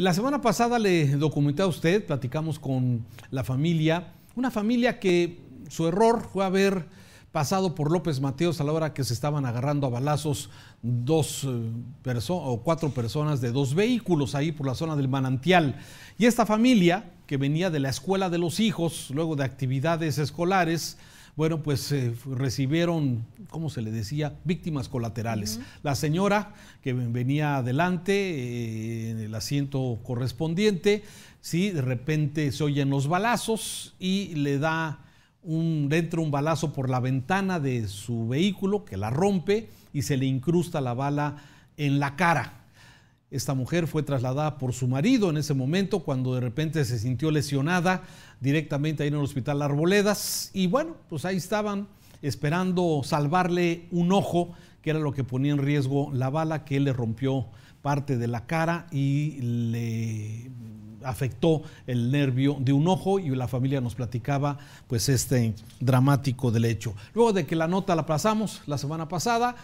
La semana pasada le documenté a usted, platicamos con la familia, una familia que su error fue haber pasado por López Mateos a la hora que se estaban agarrando a balazos dos eh, o cuatro personas de dos vehículos ahí por la zona del manantial. Y esta familia, que venía de la escuela de los hijos, luego de actividades escolares, bueno, pues eh, recibieron, ¿cómo se le decía?, víctimas colaterales. La señora que venía adelante eh, en el asiento correspondiente, sí, de repente se oyen los balazos y le da un, dentro un balazo por la ventana de su vehículo que la rompe y se le incrusta la bala en la cara. Esta mujer fue trasladada por su marido en ese momento cuando de repente se sintió lesionada directamente ahí en el hospital Arboledas y bueno, pues ahí estaban esperando salvarle un ojo, que era lo que ponía en riesgo la bala que le rompió parte de la cara y le afectó el nervio de un ojo y la familia nos platicaba pues este dramático del hecho. Luego de que la nota la pasamos la semana pasada,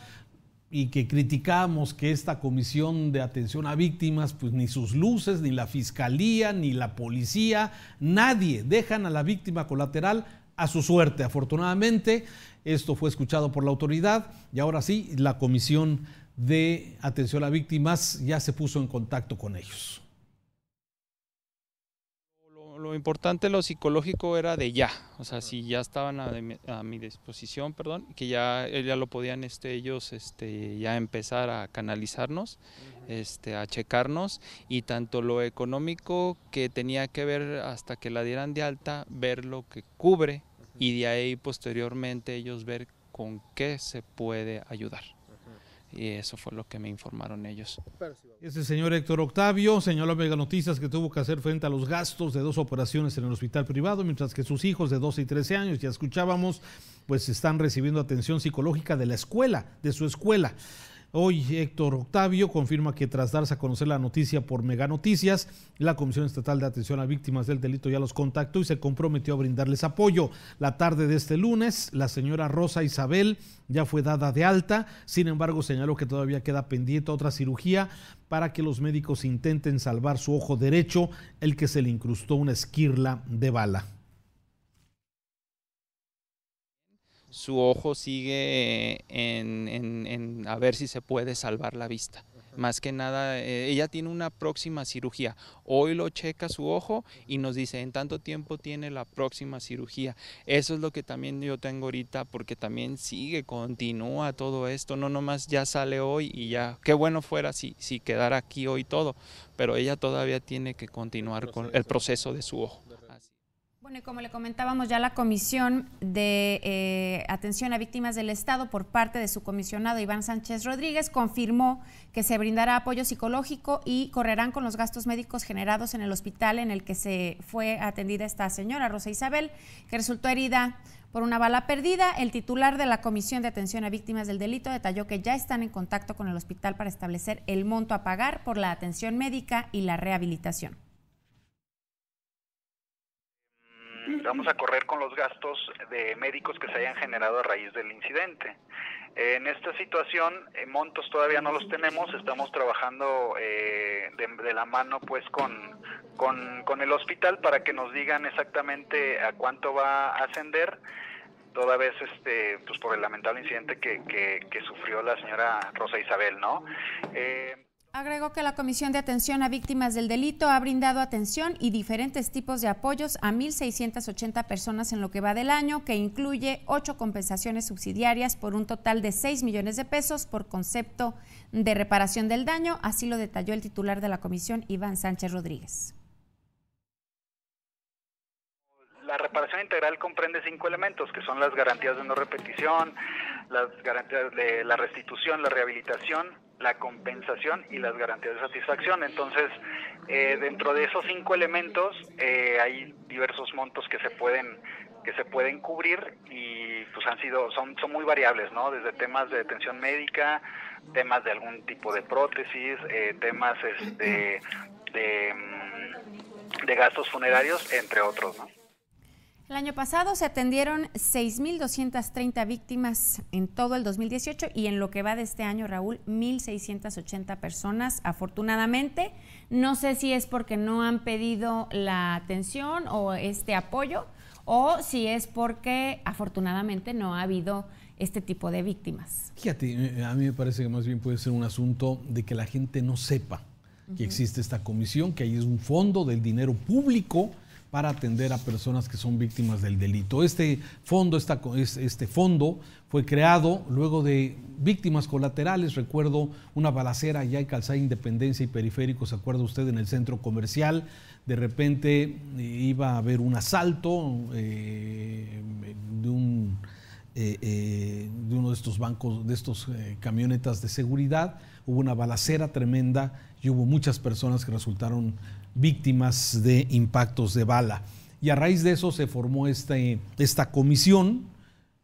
y que criticamos que esta comisión de atención a víctimas, pues ni sus luces, ni la fiscalía, ni la policía, nadie dejan a la víctima colateral a su suerte. Afortunadamente, esto fue escuchado por la autoridad y ahora sí, la comisión de atención a víctimas ya se puso en contacto con ellos importante lo psicológico era de ya, o sea, si ya estaban a, mi disposición, perdón, que ya, eh, ya lo podían este, ellos este, ya empezar a canalizarnos, este, a checarnos, y tanto lo económico que tenía que ver hasta que la dieran de alta, ver lo que cubre, y de ahí posteriormente ellos ver con qué se puede ayudar y eso fue lo que me informaron ellos. Este señor Héctor Octavio señaló a Mega Noticias que tuvo que hacer frente a los gastos de dos operaciones en el hospital privado, mientras que sus hijos de 12 y 13 años, ya escuchábamos, pues están recibiendo atención psicológica de la escuela, de su escuela. Hoy Héctor Octavio confirma que tras darse a conocer la noticia por Mega Noticias, la Comisión Estatal de Atención a Víctimas del Delito ya los contactó y se comprometió a brindarles apoyo. La tarde de este lunes, la señora Rosa Isabel ya fue dada de alta, sin embargo señaló que todavía queda pendiente otra cirugía para que los médicos intenten salvar su ojo derecho, el que se le incrustó una esquirla de bala. su ojo sigue en, a ver si se puede salvar la vista más que nada, eh, ella tiene una próxima cirugía. Hoy lo checa su ojo y nos dice, en tanto tiempo tiene la próxima cirugía. Eso es lo que también yo tengo ahorita, porque también sigue, continúa todo esto. No nomás ya sale hoy y ya, qué bueno fuera si, si quedara aquí hoy todo, pero ella todavía tiene que continuar con el proceso de su ojo. Bueno, y como le comentábamos ya la Comisión de eh, Atención a Víctimas del Estado por parte de su comisionado Iván Sánchez Rodríguez confirmó que se brindará apoyo psicológico y correrán con los gastos médicos generados en el hospital en el que se fue atendida esta señora Rosa Isabel, que resultó herida por una bala perdida. El titular de la Comisión de Atención a Víctimas del Delito detalló que ya están en contacto con el hospital para establecer el monto a pagar por la atención médica y la rehabilitación. vamos a correr con los gastos de médicos que se hayan generado a raíz del incidente. En esta situación, eh, montos todavía no los tenemos, estamos trabajando eh, de, la mano pues con, con, con el hospital para que nos digan exactamente a cuánto va a ascender toda vez este, pues por el lamentable incidente que, que, sufrió la señora Rosa Isabel, ¿no? Eh, Agregó que la Comisión de Atención a Víctimas del Delito ha brindado atención y diferentes tipos de apoyos a 1.680 personas en lo que va del año, que incluye ocho compensaciones subsidiarias por un total de 6 millones de pesos por concepto de reparación del daño, así lo detalló el titular de la Comisión, Iván Sánchez Rodríguez. La reparación integral comprende cinco elementos, que son las garantías de no repetición, las garantías de la restitución, la rehabilitación, la compensación y las garantías de satisfacción. Entonces, eh, dentro de esos cinco elementos eh, hay diversos montos que se pueden que se pueden cubrir y pues han sido son son muy variables, ¿no? Desde temas de detención médica, temas de algún tipo de prótesis, eh, temas este de, mm, de gastos funerarios, entre otros, ¿no? El año pasado se atendieron 6.230 víctimas en todo el 2018 y en lo que va de este año, Raúl, 1.680 personas. Afortunadamente, no sé si es porque no han pedido la atención o este apoyo o si es porque afortunadamente no ha habido este tipo de víctimas. Fíjate, eh, a mí me parece que más bien puede ser un asunto de que la gente no sepa que existe esta comisión, que ahí es un fondo del dinero público para atender a personas que son víctimas del delito. Este fondo, este fondo fue creado luego de víctimas colaterales. Recuerdo una balacera allá en Calzada Independencia y Periférico, ¿se acuerda usted? En el centro comercial. De repente eh, iba a haber un asalto eh, de un eh, eh, de uno de estos bancos, de estos eh, camionetas de seguridad. Hubo una balacera tremenda y hubo muchas personas que resultaron víctimas de impactos de bala. Y a raíz de eso se formó este, esta comisión,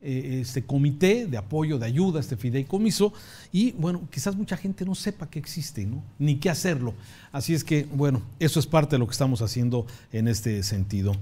este comité de apoyo, de ayuda, este fideicomiso. Y bueno, quizás mucha gente no sepa que existe, ¿no? Ni qué hacerlo. Así es que, bueno, eso es parte de lo que estamos haciendo en este sentido.